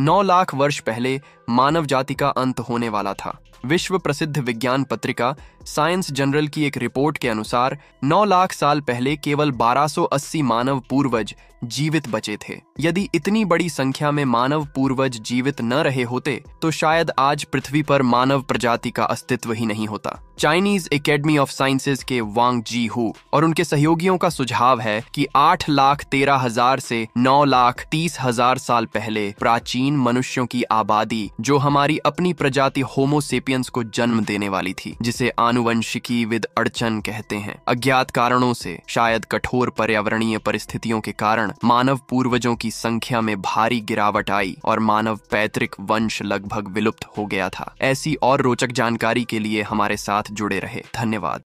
नौ लाख वर्ष पहले मानव जाति का अंत होने वाला था विश्व प्रसिद्ध विज्ञान पत्रिका साइंस जनरल की एक रिपोर्ट के अनुसार 9 लाख साल पहले केवल 1280 मानव पूर्वज जीवित बचे थे यदि इतनी बड़ी संख्या में मानव पूर्वज जीवित न रहे होते तो शायद आज पृथ्वी पर मानव प्रजाति का अस्तित्व ही नहीं होता चाइनीज एकेडमी ऑफ साइंसेज के वांग जी हु और उनके सहयोगियों का सुझाव है कि आठ लाख तेरह हजार से नौ लाख तीस हजार साल पहले प्राचीन मनुष्यों की आबादी जो हमारी अपनी प्रजाति होमोसेपियंस को जन्म देने वाली थी जिसे आने आनुवंशिकी विद अड़चन कहते हैं अज्ञात कारणों से शायद कठोर पर्यावरणीय परिस्थितियों के कारण मानव पूर्वजों की संख्या में भारी गिरावट आई और मानव पैतृक वंश लगभग विलुप्त हो गया था ऐसी और रोचक जानकारी के लिए हमारे साथ जुड़े रहे धन्यवाद